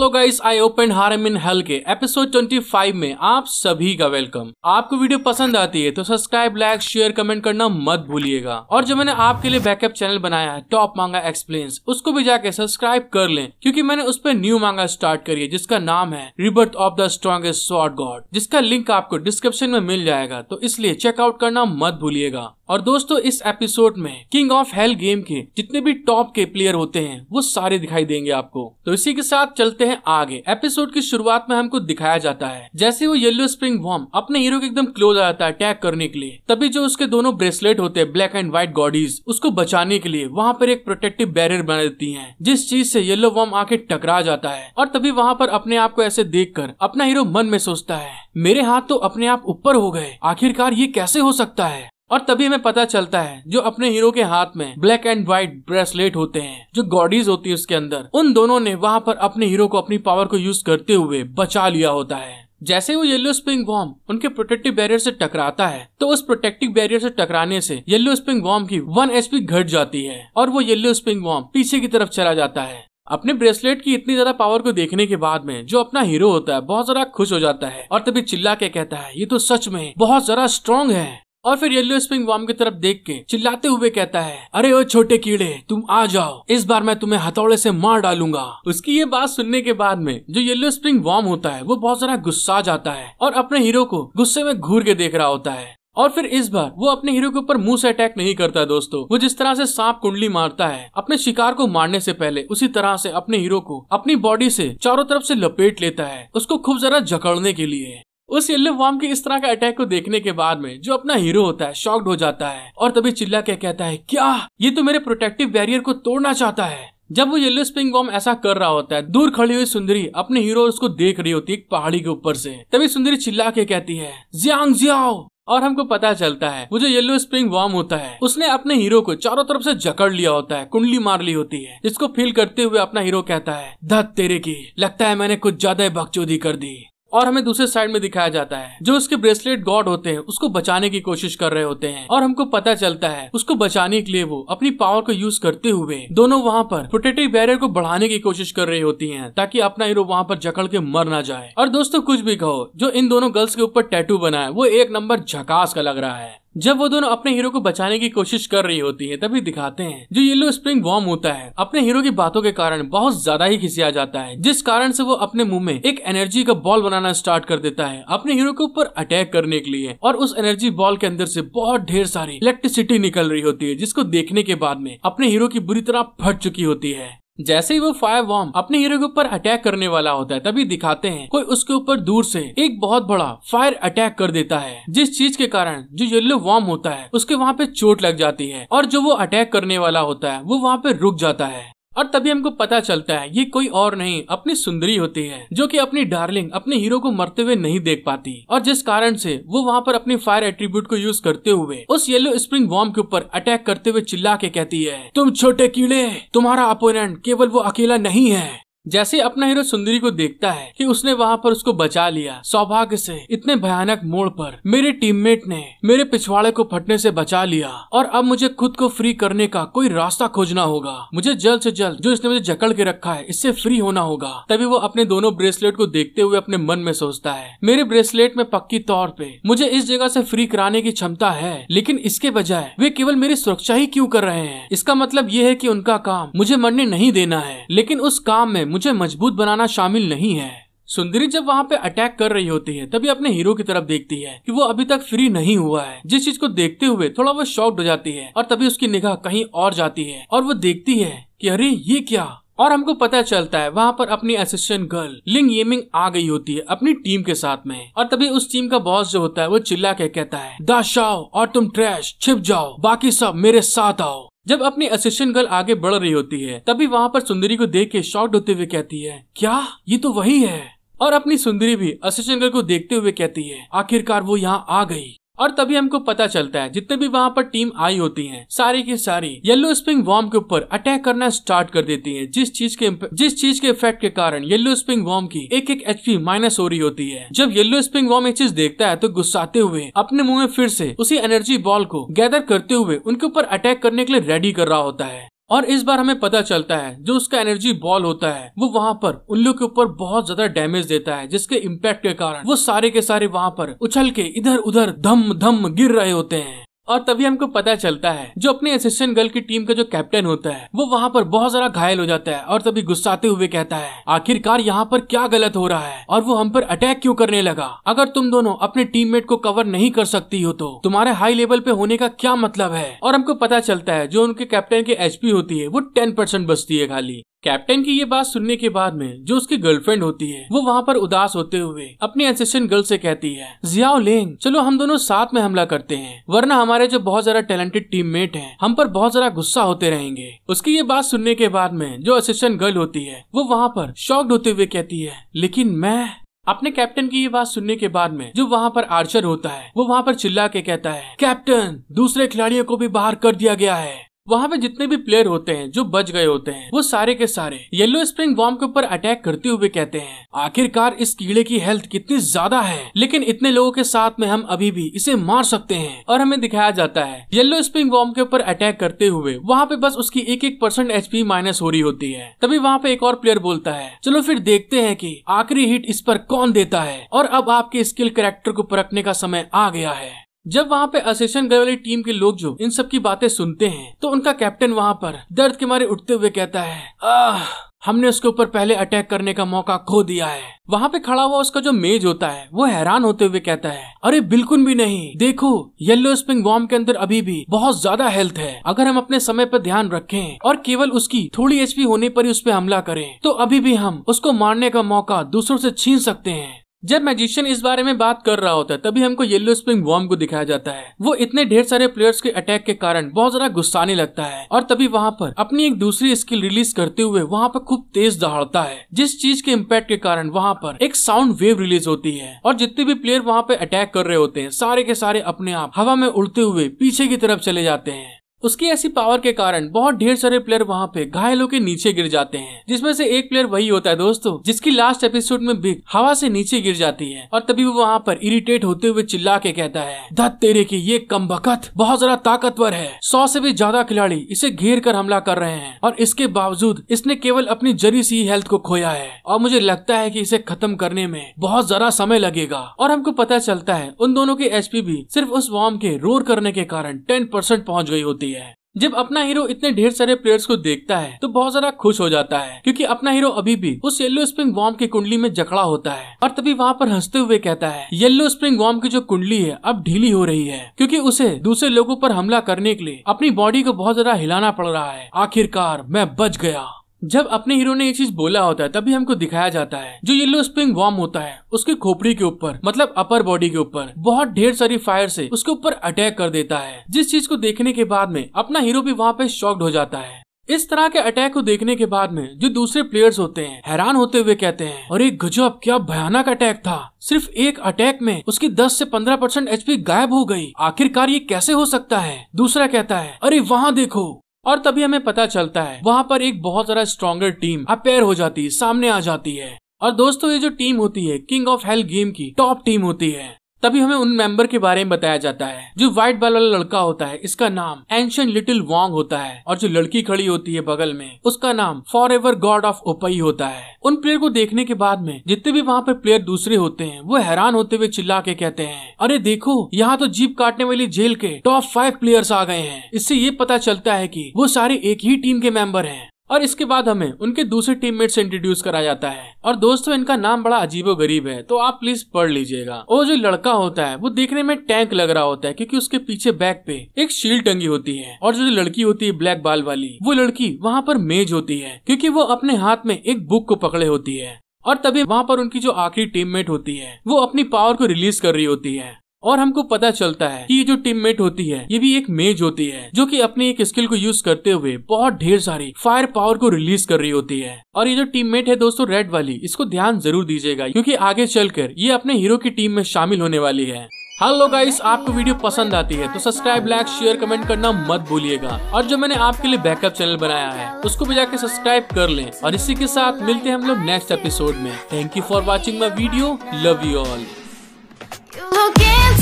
hello guys I open harem in hell के episode 25 में आप सभी का वेलकम आपको वीडियो पसंद आती है तो सब्सक्राइब लाइक शेयर कमेंट करना मत भूलिएगा और जो मैंने आपके लिए बैकअप चैनल बनाया है टॉप मांगा एक्सप्लेन उसको भी जाके सब्सक्राइब कर लें क्योंकि मैंने उस पर न्यू मांगा स्टार्ट करी है जिसका नाम है rebirth of the strongest sword god जिसका लिंक आपको डिस्क्रिप्शन में मिल जाएगा तो इसलिए चेकआउट करना मत भूलिएगा और दोस्तों इस एपिसोड में किंग ऑफ हेल गेम के जितने भी टॉप के प्लेयर होते हैं वो सारे दिखाई देंगे आपको तो इसी के साथ चलते हैं हैं आगे एपिसोड की शुरुआत में हमको दिखाया जाता है जैसे वो येलो स्प्रिंग वॉर्म अपने हीरो के एकदम क्लोज आ जाता है अटैक करने के लिए तभी जो उसके दोनों ब्रेसलेट होते हैं ब्लैक एंड व्हाइट गॉडीज उसको बचाने के लिए वहाँ पर एक प्रोटेक्टिव बैरियर बना देती है जिस चीज से येलो वॉर्म आके टकरा जाता है और तभी वहाँ पर अपने आप को ऐसे देख कर अपना हीरो मन में सोचता है मेरे हाथ तो अपने आप ऊपर हो गए आखिरकार ये कैसे हो सकता है और तभी हमें पता चलता है जो अपने हीरो के हाथ में ब्लैक एंड व्हाइट ब्रेसलेट होते हैं जो गॉडीज होती है उसके अंदर उन दोनों ने वहां पर अपने हीरो को अपनी पावर को यूज करते हुए बचा लिया होता है जैसे वो येलो स्प्रिंग बॉम्ब उनके प्रोटेक्टिव बैरियर से टकराता है तो उस प्रोटेक्टिव बैरियर से टकराने से येलो स्प्रिंग बॉम्ब की वन एच घट जाती है और वो येलो स्प्रिंग बॉम्ब पीछे की तरफ चला जाता है अपने ब्रेसलेट की इतनी ज्यादा पावर को देखने के बाद में जो अपना हीरो होता है बहुत ज्यादा खुश हो जाता है और तभी चिल्ला के कहता है ये तो सच में बहुत ज्यादा स्ट्रॉन्ग है और फिर येलो स्प्रिंग वार्म की तरफ देख के चिल्लाते हुए कहता है अरे ओ छोटे कीड़े तुम आ जाओ इस बार मैं तुम्हें हथौड़े से मार डालूंगा उसकी ये बात सुनने के बाद में जो येलो स्प्रिंग वार्म होता है वो बहुत सारा गुस्सा जाता है और अपने हीरो को गुस्से में घूर के देख रहा होता है और फिर इस बार वो अपने हीरो के ऊपर मुंह से अटैक नहीं करता है दोस्तों वो जिस तरह से सांप कुंडली मारता है अपने शिकार को मारने से पहले उसी तरह से अपने हीरो को अपनी बॉडी से चारों तरफ से लपेट लेता है उसको खूब जरा जकड़ने के लिए उस येल्लो वॉर्म के इस तरह का अटैक को देखने के बाद में जो अपना हीरो होता है शॉक्ड हो जाता है और तभी चिल्ला के कहता है क्या ये तो मेरे प्रोटेक्टिव बैरियर को तोड़ना चाहता है जब वो येलो स्प्रिंग बॉम्ब ऐसा कर रहा होता है दूर खड़ी हुई सुंदरी अपने हीरो उसको देख रही होती है पहाड़ी के ऊपर से तभी सुंदरी चिल्ला के कहती है जियांग जियाओ और हमको पता चलता है वो जो येलो स्प्रिंग वॉर्म होता है उसने अपने हीरो को चारों तरफ से जकड़ लिया होता है कुंडली मार ली होती है जिसको फील करते हुए अपना हीरो कहता है धत तेरे की लगता है मैंने कुछ ज्यादा बकचोदी कर दी और हमें दूसरे साइड में दिखाया जाता है जो उसके ब्रेसलेट गॉड होते हैं उसको बचाने की कोशिश कर रहे होते हैं और हमको पता चलता है उसको बचाने के लिए वो अपनी पावर को यूज करते हुए दोनों वहाँ पर प्रोटेक्टिव बैरियर को बढ़ाने की कोशिश कर रही होती है ताकि अपना हीरो वहाँ पर जकड़ के मर ना जाए और दोस्तों कुछ भी कहो जो इन दोनों गर्ल्स के ऊपर टैटू बना है वो एक नंबर झकास का लग रहा है जब वो दोनों अपने हीरो को बचाने की कोशिश कर रही होती है तभी दिखाते हैं जो येलो स्प्रिंग बॉम्ब होता है अपने हीरो की बातों के कारण बहुत ज्यादा ही खिसिया जाता है जिस कारण से वो अपने मुंह में एक एनर्जी का बॉल बनाना स्टार्ट कर देता है अपने हीरो के ऊपर अटैक करने के लिए और उस एनर्जी बॉल के अंदर से बहुत ढेर सारी इलेक्ट्रिसिटी निकल रही होती है जिसको देखने के बाद में अपने हीरो की बुरी तरह फट चुकी होती है जैसे ही वो फायर वॉर्म अपने हीरो के ऊपर अटैक करने वाला होता है तभी दिखाते हैं कोई उसके ऊपर दूर से एक बहुत बड़ा फायर अटैक कर देता है जिस चीज के कारण जो येलो वॉर्म होता है उसके वहाँ पे चोट लग जाती है और जो वो अटैक करने वाला होता है वो वहाँ पे रुक जाता है और तभी हमको पता चलता है ये कोई और नहीं अपनी सुंदरी होती है जो कि अपनी डार्लिंग अपने हीरो को मरते हुए नहीं देख पाती और जिस कारण से वो वहाँ पर अपने फायर एट्रीब्यूट को यूज करते हुए उस येलो स्प्रिंग बॉम्ब के ऊपर अटैक करते हुए चिल्ला के कहती है तुम छोटे कीड़े तुम्हारा अपोनेंट केवल वो अकेला नहीं है जैसे अपना हीरो सुंदरी को देखता है कि उसने वहाँ पर उसको बचा लिया सौभाग्य से इतने भयानक मोड़ पर मेरे टीममेट ने मेरे पिछवाड़े को फटने से बचा लिया और अब मुझे खुद को फ्री करने का कोई रास्ता खोजना होगा मुझे जल्द से जल्द जो इसने मुझे जकड़ के रखा है इससे फ्री होना होगा तभी वो अपने दोनों ब्रेसलेट को देखते हुए अपने मन में सोचता है मेरे ब्रेसलेट में पक्की तौर पे मुझे इस जगह ऐसी फ्री कराने की क्षमता है लेकिन इसके बजाय वे केवल मेरी सुरक्षा ही क्यूँ कर रहे हैं इसका मतलब ये है की उनका काम मुझे मरने नहीं देना है लेकिन उस काम में मुझे मजबूत बनाना शामिल नहीं है सुंदरी जब वहाँ पे अटैक कर रही होती है तभी अपने हीरो की तरफ देखती है कि वो अभी तक फ्री नहीं हुआ है जिस चीज को देखते हुए थोड़ा वो शॉक्ड हो जाती है और तभी उसकी निगाह कहीं और जाती है और वो देखती है कि अरे ये क्या और हमको पता चलता है वहाँ पर अपनी असिस्टेंट गर्ल लिंग येमिंग आ गई होती है अपनी टीम के साथ में और तभी उस टीम का बॉस जो होता है वो चिल्ला के कहता है दाशाओ और तुम ट्रैश छिप जाओ बाकी सब मेरे साथ आओ जब अपनी असिस्टेंट गर्ल आगे बढ़ रही होती है तभी वहाँ पर सुंदरी को देख के शॉक्ट होते हुए कहती है क्या ये तो वही है और अपनी सुंदरी भी असिस्टेंट गर्ल को देखते हुए कहती है आखिरकार वो यहाँ आ गई और तभी हमको पता चलता है जितने भी वहाँ पर टीम आई होती है सारी की सारी येल्लो स्प्रिंग वॉर्म के ऊपर अटैक करना स्टार्ट कर देती है जिस चीज के जिस चीज के इफेक्ट के कारण येल्लो स्प्रिंग वॉर्म की एक एक एच माइनस हो रही होती है जब येल्लो स्प्रिंग वॉर्म एक चीज देखता है तो गुस्साते हुए अपने मुंह में फिर से उसी एनर्जी बॉल को गैदर करते हुए उनके ऊपर अटैक करने के लिए रेडी कर रहा होता है और इस बार हमें पता चलता है जो उसका एनर्जी बॉल होता है वो वहाँ पर उल्लू के ऊपर बहुत ज्यादा डैमेज देता है जिसके इम्पैक्ट के कारण वो सारे के सारे वहाँ पर उछल के इधर उधर धम धम गिर रहे होते हैं और तभी हमको पता चलता है जो अपने असिस्टेंट गर्ल की टीम का जो कैप्टन होता है वो वहाँ पर बहुत ज्यादा घायल हो जाता है और तभी गुस्साते हुए कहता है आखिरकार यहाँ पर क्या गलत हो रहा है और वो हम पर अटैक क्यों करने लगा अगर तुम दोनों अपने टीममेट को कवर नहीं कर सकती हो तो तुम्हारे हाई लेवल पे होने का क्या मतलब है और हमको पता चलता है जो उनके कैप्टन की एच होती है वो टेन परसेंट बचती है खाली कैप्टन की ये बात सुनने के बाद में जो उसकी गर्लफ्रेंड होती है वो वहाँ पर उदास होते हुए अपनी असिस्टेंट गर्ल से कहती है जियाओ लेंग चलो हम दोनों साथ में हमला करते हैं वरना हमारे जो बहुत ज्यादा टैलेंटेड टीममेट हैं हम पर बहुत ज्यादा गुस्सा होते रहेंगे उसकी ये बात सुनने के बाद में जो असिस्टेंट गर्ल होती है वो वहाँ पर शॉक्ड होते हुए कहती है लेकिन मैं अपने कैप्टन की ये बात सुनने के बाद में जो वहाँ पर आर्चर होता है वो वहाँ पर चिल्ला के कहता है कैप्टन दूसरे खिलाड़ियों को भी बाहर कर दिया गया है वहाँ पे जितने भी प्लेयर होते हैं जो बच गए होते हैं वो सारे के सारे येलो स्प्रिंग बॉम्ब के ऊपर अटैक करते हुए कहते हैं आखिरकार इस कीड़े की हेल्थ कितनी ज्यादा है लेकिन इतने लोगों के साथ में हम अभी भी इसे मार सकते हैं और हमें दिखाया जाता है येलो स्प्रिंग बॉम्ब के ऊपर अटैक करते हुए वहाँ पे बस उसकी एक एक परसेंट एच माइनस हो रही होती है तभी वहाँ पे एक और प्लेयर बोलता है चलो फिर देखते हैं की आखिरी हिट इस पर कौन देता है और अब आपके स्किल करेक्टर को परखने का समय आ गया है जब वहाँ पे असेशन गए वाली टीम के लोग जो इन सब की बातें सुनते हैं तो उनका कैप्टन वहाँ पर दर्द के मारे उठते हुए कहता है आह हमने उसके ऊपर पहले अटैक करने का मौका खो दिया है वहाँ पे खड़ा हुआ उसका जो मेज होता है वो हैरान होते हुए कहता है अरे बिल्कुल भी नहीं देखो येलो स्प्रिंग बॉम्ब के अंदर अभी भी बहुत ज्यादा हेल्थ है अगर हम अपने समय पर ध्यान रखें और केवल उसकी थोड़ी एचपी होने पर ही उस पर हमला करें तो अभी भी हम उसको मारने का मौका दूसरों से छीन सकते हैं जब मैजिशियन इस बारे में बात कर रहा होता है तभी हमको येलो स्प्रिंग वॉर्म को दिखाया जाता है वो इतने ढेर सारे प्लेयर्स के अटैक के कारण बहुत ज्यादा गुस्साने लगता है और तभी वहाँ पर अपनी एक दूसरी स्किल रिलीज करते हुए वहाँ पर खूब तेज दहाड़ता है जिस चीज के इम्पैक्ट के कारण वहाँ पर एक साउंड वेव रिलीज होती है और जितने भी प्लेयर वहाँ पे अटैक कर रहे होते हैं सारे के सारे अपने आप हवा में उड़ते हुए पीछे की तरफ चले जाते हैं उसकी ऐसी पावर के कारण बहुत ढेर सारे प्लेयर वहाँ पे घायलों के नीचे गिर जाते हैं जिसमें से एक प्लेयर वही होता है दोस्तों जिसकी लास्ट एपिसोड में बिग हवा से नीचे गिर जाती है और तभी वो वहाँ पर इरिटेट होते हुए चिल्ला के कहता है धत तेरे की ये कम बहुत ज्यादा ताकतवर है सौ से भी ज्यादा खिलाड़ी इसे घेर कर हमला कर रहे हैं और इसके बावजूद इसने केवल अपनी जरी सी हेल्थ को खोया है और मुझे लगता है की इसे खत्म करने में बहुत ज्यादा समय लगेगा और हमको पता चलता है उन दोनों के एचपी भी सिर्फ उस वॉर्म के रोर करने के कारण टेन परसेंट पहुँच गई होती रही है जब अपना हीरो इतने ढेर सारे प्लेयर्स को देखता है तो बहुत ज्यादा खुश हो जाता है क्योंकि अपना हीरो अभी भी उस येलो स्प्रिंग वॉर्म की कुंडली में जकड़ा होता है और तभी वहाँ पर हंसते हुए कहता है येलो स्प्रिंग वॉर्म की जो कुंडली है अब ढीली हो रही है क्योंकि उसे दूसरे लोगों पर हमला करने के लिए अपनी बॉडी को बहुत ज्यादा हिलाना पड़ रहा है आखिरकार मैं बच गया जब अपने हीरो ने ये चीज बोला होता है तभी हमको दिखाया जाता है जो येलो स्प्रिंग वॉर्म होता है उसके खोपड़ी के ऊपर मतलब अपर बॉडी के ऊपर बहुत ढेर सारी फायर से उसके ऊपर अटैक कर देता है जिस चीज को देखने के बाद में अपना हीरो भी वहाँ पे शॉक्ड हो जाता है इस तरह के अटैक को देखने के बाद में जो दूसरे प्लेयर्स होते हैं हैरान होते हुए कहते हैं और एक गजब क्या भयानक अटैक था सिर्फ एक अटैक में उसकी 10 से 15 परसेंट एच गायब हो गई आखिरकार ये कैसे हो सकता है दूसरा कहता है अरे वहाँ देखो और तभी हमें पता चलता है वहाँ पर एक बहुत ज्यादा स्ट्रॉन्गर टीम अपेयर हो जाती है सामने आ जाती है और दोस्तों ये जो टीम होती है किंग ऑफ हेल गेम की टॉप टीम होती है तभी हमें उन मेंबर के बारे में बताया जाता है जो व्हाइट बाल वाला लड़का होता है इसका नाम एंशन लिटिल वॉन्ग होता है और जो लड़की खड़ी होती है बगल में उसका नाम फॉर एवर गॉड ऑफ ओपई होता है उन प्लेयर को देखने के बाद में जितने भी वहाँ पे प्लेयर दूसरे होते हैं वो हैरान होते हुए चिल्ला के कहते हैं अरे देखो यहाँ तो जीप काटने वाली जेल के टॉप फाइव प्लेयर्स आ गए हैं इससे ये पता चलता है की वो सारे एक ही टीम के मेंबर हैं और इसके बाद हमें उनके दूसरे टीममेट से इंट्रोड्यूस करा जाता है और दोस्तों इनका नाम बड़ा अजीबो गरीब है तो आप प्लीज पढ़ लीजिएगा वो जो लड़का होता है वो देखने में टैंक लग रहा होता है क्योंकि उसके पीछे बैक पे एक शील्ड टंगी होती है और जो लड़की होती है ब्लैक बाल वाली वो लड़की वहाँ पर मेज होती है क्योंकि वो अपने हाथ में एक बुक को पकड़े होती है और तभी वहाँ पर उनकी जो आखिरी टीममेट होती है वो अपनी पावर को रिलीज कर रही होती है और हमको पता चलता है कि ये जो टीममेट होती है ये भी एक मेज होती है जो कि अपने एक स्किल को यूज करते हुए बहुत ढेर सारी फायर पावर को रिलीज कर रही होती है और ये जो टीममेट है दोस्तों रेड वाली इसको ध्यान जरूर दीजिएगा क्योंकि आगे चलकर ये अपने हीरो की टीम में शामिल होने वाली है हेलो गाइस आपको वीडियो पसंद आती है तो सब्सक्राइब लाइक शेयर कमेंट करना मत भूलिएगा और जो मैंने आपके लिए बैकअप चैनल बनाया है उसको भी जाके सब्सक्राइब कर लें और इसी के साथ मिलते हैं हम लोग नेक्स्ट एपिसोड में thank you for watching my video love you all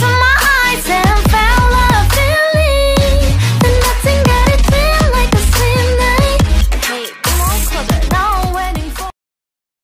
To my eyes